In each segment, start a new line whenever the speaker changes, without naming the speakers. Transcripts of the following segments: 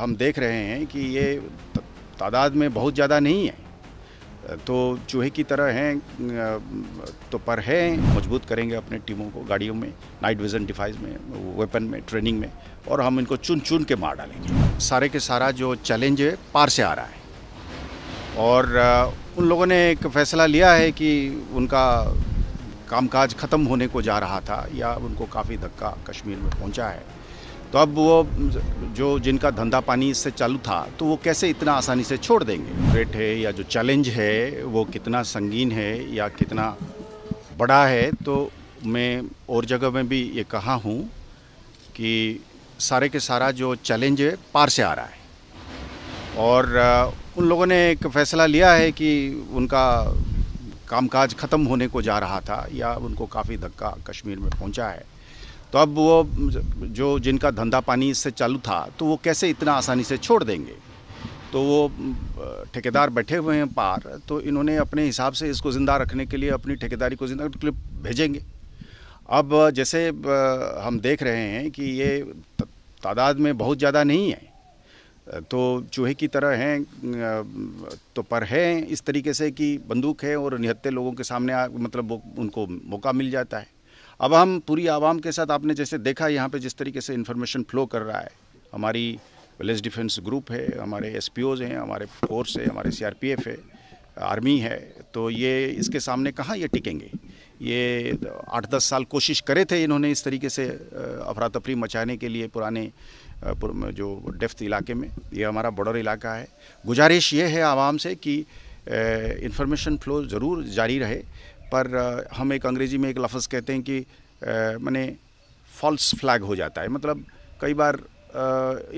हम देख रहे हैं कि ये तादाद में बहुत ज़्यादा नहीं है तो चूहे की तरह हैं तो पर हैं मजबूत करेंगे अपने टीमों को गाड़ियों में नाइट विजन डिवाइस में वेपन में ट्रेनिंग में और हम इनको चुन चुन के मार डालेंगे सारे के सारा जो चैलेंज है पार से आ रहा है और उन लोगों ने एक फैसला लिया है कि उनका कामकाज ख़त्म होने को जा रहा था या उनको काफ़ी धक्का कश्मीर में पहुंचा है तो अब वो जो जिनका धंधा पानी इससे चालू था तो वो कैसे इतना आसानी से छोड़ देंगे रेट है या जो चैलेंज है वो कितना संगीन है या कितना बड़ा है तो मैं और जगह में भी ये कहा हूँ कि सारे के सारा जो चैलेंज है पार से आ रहा है और उन लोगों ने एक फैसला लिया है कि उनका कामकाज ख़त्म होने को जा रहा था या उनको काफ़ी धक्का कश्मीर में पहुंचा है तो अब वो जो जिनका धंधा पानी इससे चालू था तो वो कैसे इतना आसानी से छोड़ देंगे तो वो ठेकेदार बैठे हुए हैं पार तो इन्होंने अपने हिसाब से इसको ज़िंदा रखने के लिए अपनी ठेकेदारी को ज़िंदा के लिए भेजेंगे अब जैसे हम देख रहे हैं कि ये तादाद में बहुत ज़्यादा नहीं है तो चूहे की तरह हैं तो पर हैं इस तरीके से कि बंदूक है और निहत्ते लोगों के सामने आ, मतलब वो उनको मौका मिल जाता है अब हम पूरी आवाम के साथ आपने जैसे देखा यहाँ पे जिस तरीके से इन्फॉर्मेशन फ्लो कर रहा है हमारी विलेज डिफेंस ग्रुप है हमारे एस हैं हमारे फोर्स है हमारे सी है आर्मी है तो ये इसके सामने कहाँ ये टिकेंगे ये आठ दस साल कोशिश करे थे इन्होंने इस तरीके से अफरा तफरी मचाने के लिए पुराने जो डेफ्त इलाके में ये हमारा बॉर्डर इलाका है गुजारिश ये है आवाम से कि इन्फॉर्मेशन फ्लो ज़रूर जारी रहे पर हम एक अंग्रेज़ी में एक लफ्ज़ कहते हैं कि मैंने फॉल्स फ्लैग हो जाता है मतलब कई बार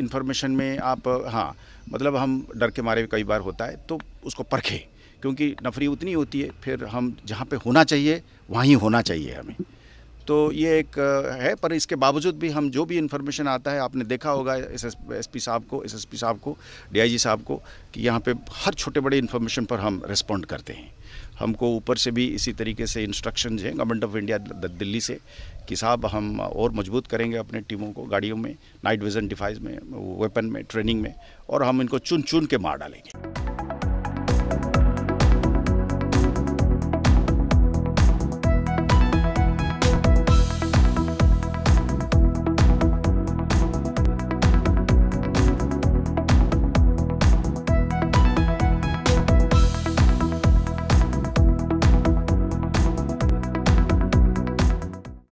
इन्फॉर्मेशन में आप हाँ मतलब हम डर के मारे कई बार होता है तो उसको परखें क्योंकि नफरी उतनी होती है फिर हम जहाँ पे होना चाहिए वहीं होना चाहिए हमें तो ये एक है पर इसके बावजूद भी हम जो भी इन्फॉर्मेशन आता है आपने देखा होगा एस एस पी साहब को एस एस पी साहब को डी साहब को कि यहाँ पे हर छोटे बड़े इन्फॉर्मेशन पर हम रिस्पॉन्ड करते हैं हमको ऊपर से भी इसी तरीके से इंस्ट्रक्शन हैं गवर्नमेंट ऑफ इंडिया दिल्ली से कि साहब हम और मजबूत करेंगे अपने टीमों को गाड़ियों में नाइट विज़न डिफाइस में वेपन में ट्रेनिंग में और हम इनको चुन चुन के मार डालेंगे